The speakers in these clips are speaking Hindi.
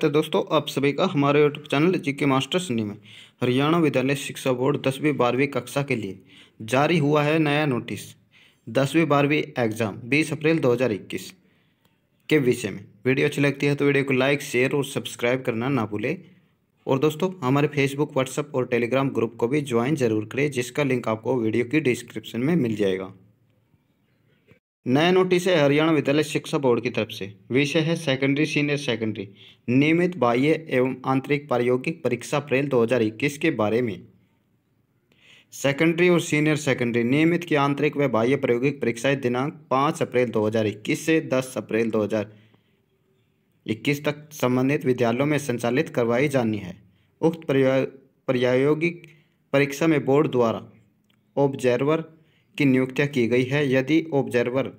तो दोस्तों आप सभी का हमारे यूट्यूब चैनल जीके मास्टर सिनी में हरियाणा विद्यालय शिक्षा बोर्ड दसवीं बारहवीं कक्षा के लिए जारी हुआ है नया नोटिस दसवीं बारहवीं एग्जाम 20 अप्रैल 2021 के विषय में वीडियो अच्छी लगती है तो वीडियो को लाइक शेयर और सब्सक्राइब करना ना भूलें और दोस्तों हमारे फेसबुक व्हाट्सअप और टेलीग्राम ग्रुप को भी ज्वाइन जरूर करें जिसका लिंक आपको वीडियो की डिस्क्रिप्शन में मिल जाएगा नया नोटिस है हरियाणा विद्यालय शिक्षा बोर्ड की तरफ से विषय है सेकेंडरी सीनियर सेकेंडरी नियमित बाह्य एवं आंतरिक प्रायोगिक परीक्षा अप्रैल 2021 के बारे में सेकेंडरी और सीनियर सेकेंडरी नियमित की आंतरिक व बाह्य प्रायोगिक परीक्षाएं दिनांक 5 अप्रैल 2021 से 10 अप्रैल 2021 तक संबंधित विद्यालयों में संचालित करवाई जानी है उक्त प्रायोगिक परीक्षा में बोर्ड द्वारा ऑब्जर्वर की नियुक्ति की गई है यदि ऑब्जर्वर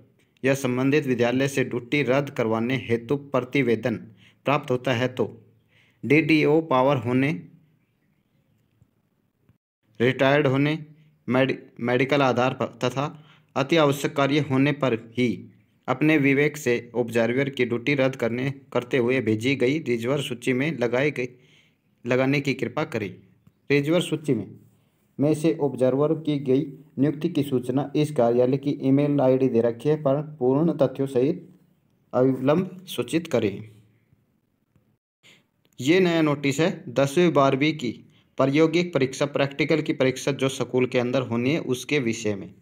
या संबंधित विद्यालय से ड्यूटी रद्द करवाने हेतु प्रतिवेदन प्राप्त होता है तो डीडीओ पावर होने रिटायर्ड होने मेड, मेडिकल आधार पर तथा अति आवश्यक कार्य होने पर ही अपने विवेक से ऑब्जर्वर की ड्यूटी रद्द करने करते हुए भेजी गई रिजवर सूची में लगाई गई लगाने की कृपा करें रिजवर सूची में में से ऑब्जर्वर की गई नियुक्ति की सूचना इस कार्यालय की ईमेल आईडी दे रखी है पर पूर्ण तथ्यों सहित अविलंब सूचित करें ये नया नोटिस है दसवीं बारहवीं की प्रायोगिक परीक्षा प्रैक्टिकल की परीक्षा जो स्कूल के अंदर होनी है उसके विषय में